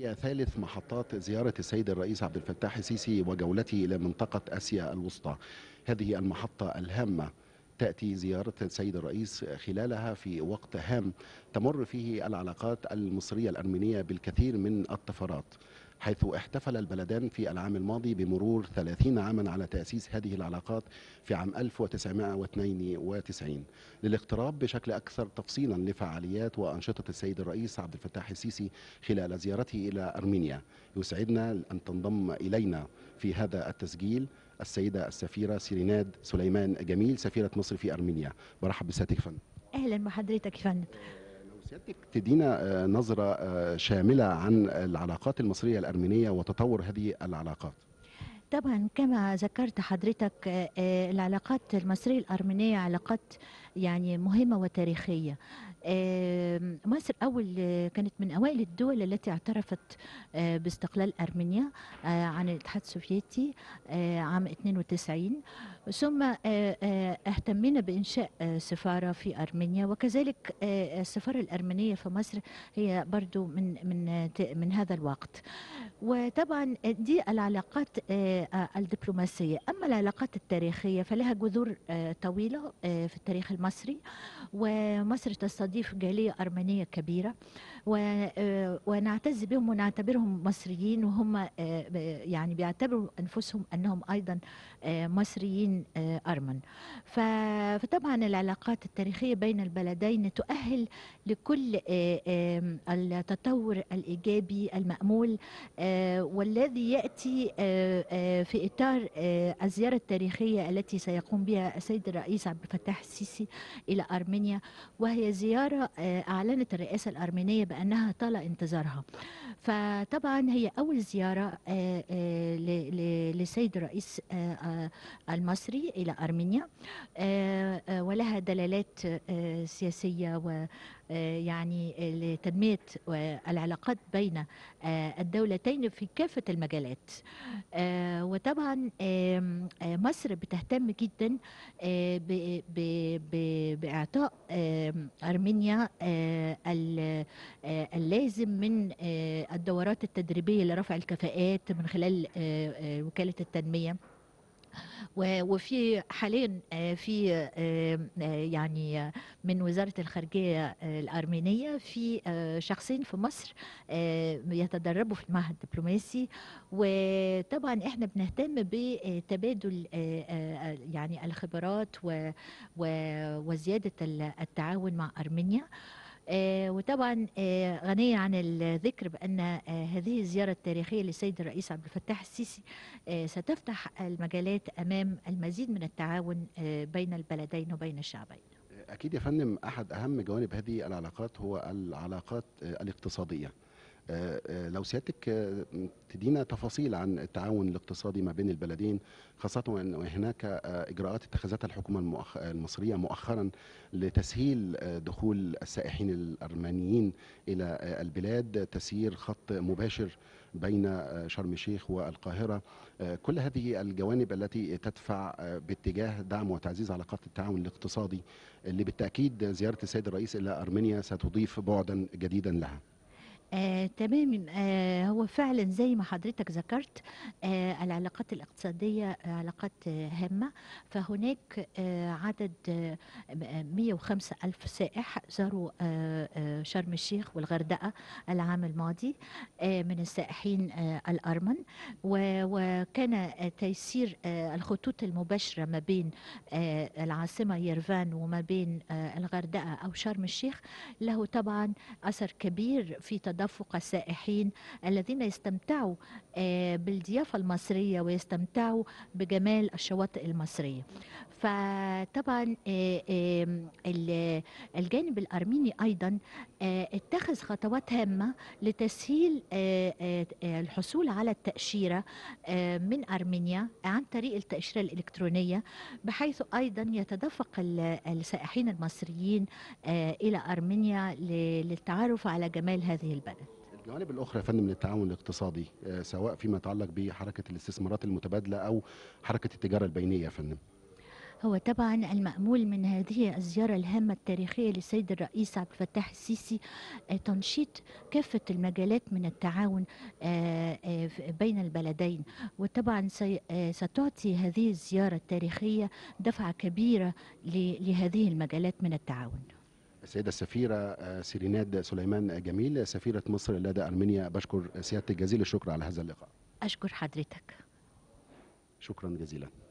هي ثالث محطات زيارة السيد الرئيس عبد الفتاح السيسي وجولته إلى منطقة آسيا الوسطى هذه المحطة الهامة تأتي زيارة السيد الرئيس خلالها في وقت هام تمر فيه العلاقات المصرية الأرمينية بالكثير من الطفرات حيث احتفل البلدان في العام الماضي بمرور 30 عاما على تأسيس هذه العلاقات في عام 1992 للاقتراب بشكل أكثر تفصيلا لفعاليات وأنشطة السيد الرئيس عبد الفتاح السيسي خلال زيارته إلى أرمينيا يسعدنا أن تنضم إلينا في هذا التسجيل السيدة السفيرة سيريناد سليمان جميل سفيرة مصر في أرمينيا برحب بساتك فن أهلا بحضرتك فن سيادتك تدينا آه، نظرة آه، شاملة عن العلاقات المصرية الأرمينية وتطور هذه العلاقات طبعا كما ذكرت حضرتك آه، العلاقات المصرية الأرمينية علاقات يعني مهمة وتاريخية مصر أول كانت من أوائل الدول التي اعترفت آه، باستقلال أرمينيا آه، عن الاتحاد السوفيتي آه، عام 92 ثم اهتمينا بإنشاء سفارة في أرمينيا وكذلك السفارة الأرمينية في مصر هي برضو من من من هذا الوقت وطبعا دي العلاقات الدبلوماسية أما العلاقات التاريخية فلها جذور طويلة في التاريخ المصري ومصر تستطيع نستضيف جالية أرمنية كبيرة آه، ونعتز بهم ونعتبرهم مصريين وهم آه، يعني بيعتبروا أنفسهم أنهم أيضا آه، مصريين أرمن فطبعا العلاقات التاريخية بين البلدين تؤهل لكل التطور الإيجابي المأمول والذي يأتي في إطار الزيارة التاريخية التي سيقوم بها السيد الرئيس عبد الفتاح السيسي إلى أرمينيا وهي زيارة الزيارة آه، أعلنت الرئاسة الأرمينية بأنها طال انتظارها فطبعا هي أول زيارة آه، آه، للسيد الرئيس المصري إلى أرمينيا ولها دلالات سياسية و يعني لتنمية العلاقات بين الدولتين في كافة المجالات وطبعا مصر بتهتم جدا بإعطاء أرمينيا 8 آه، آه، اللازم من آه، الدورات التدريبيه لرفع الكفاءات من خلال وكاله التنميه وفي حاليا آه، في آه، آه، يعني من وزاره الخارجيه الارمينيه في شخصين في مصر يتدربوا في المعهد الدبلوماسي وطبعا احنا بنهتم بتبادل يعني الخبرات وزياده التعاون مع ارمينيا آه، وطبعا آه، غنية عن الذكر بأن آه، هذه الزيارة التاريخية للسيد الرئيس عبد الفتاح السيسي ستفتح المجالات أمام المزيد من التعاون بين البلدين وبين الشعبين أكيد يا فندم أحد أهم جوانب هذه العلاقات هو العلاقات الاقتصادية آه، آه، لو سيادتك آه، تدينا تفاصيل عن التعاون الاقتصادي ما بين البلدين خاصة أن هناك إجراءات اتخذتها الحكومة المصرية مؤخرا لتسهيل دخول السائحين الأرمنيين إلى البلاد تسيير خط مباشر بين شرم الشيخ والقاهرة كل هذه الجوانب التي تدفع باتجاه دعم وتعزيز علاقات التعاون الاقتصادي اللي بالتأكيد زيارة السيد الرئيس إلى أرمينيا ستضيف بعدا جديدا لها آه، تمام آه، هو فعلا زي ما حضرتك ذكرت آه، العلاقات الاقتصادية آه، علاقات آه، هامة فهناك آه، عدد آه، 105 ألف سائح زاروا آه، آه، شرم الشيخ والغردقة العام الماضي آه، من السائحين آه، الأرمن و- وكان آه، تيسير آه، الخطوط المباشرة ما بين آه، العاصمة يرفان وما بين آه، الغردقة أو شرم الشيخ له طبعا أثر كبير في تدفق تدفق السائحين الذين يستمتعوا آه، بالضيافة المصرية ويستمتعوا بجمال الشواطئ المصرية فطبعا آه، آه، الجانب الأرميني أيضا اتخذ خطوات هامة لتسهيل الحصول على التأشيرة آه، من أرمينيا عن طريق التأشيرة الإلكترونية بحيث أيضا يتدفق السائحين المصريين آه، إلى أرمينيا للتعرف على جمال هذه البلد الجوانب الاخرى فن من التعاون الاقتصادي آه، سواء فيما يتعلق بحركه الاستثمارات المتبادله او حركه التجاره البينيه فن هو طبعا المأمول من هذه الزيارة الهامة التاريخية للسيد الرئيس عبد الفتاح السيسي تنشيط كافة المجالات من التعاون آه، بين البلدين وطبعا آه، ستعطي هذه الزيارة التاريخية دفعة كبيرة لهذه المجالات من التعاون السيدة السفيرة آه، سيريناد سليمان جميل سفيرة مصر لدى أرمينيا بشكر سيادتك جزيل الشكر على هذا اللقاء أشكر حضرتك شكرا جزيلا